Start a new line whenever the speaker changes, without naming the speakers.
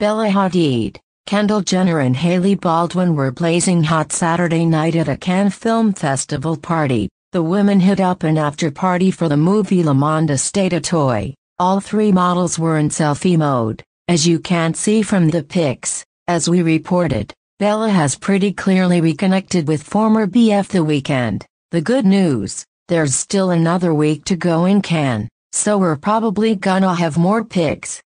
Bella Hadid, Kendall Jenner and Haley Baldwin were blazing hot Saturday night at a Cannes Film Festival party. The women hit up an after-party for the movie Le Monde State a Toy. All three models were in selfie mode, as you can see from the pics. As we reported, Bella has pretty clearly reconnected with former BF the weekend. The good news, there's still another week to go in Cannes, so we're probably gonna have more pics.